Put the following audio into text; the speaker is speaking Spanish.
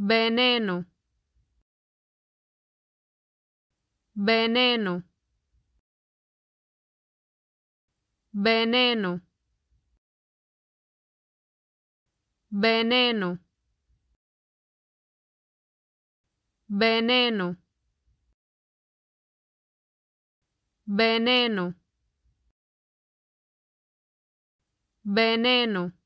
veneno veneno veneno veneno veneno veneno veneno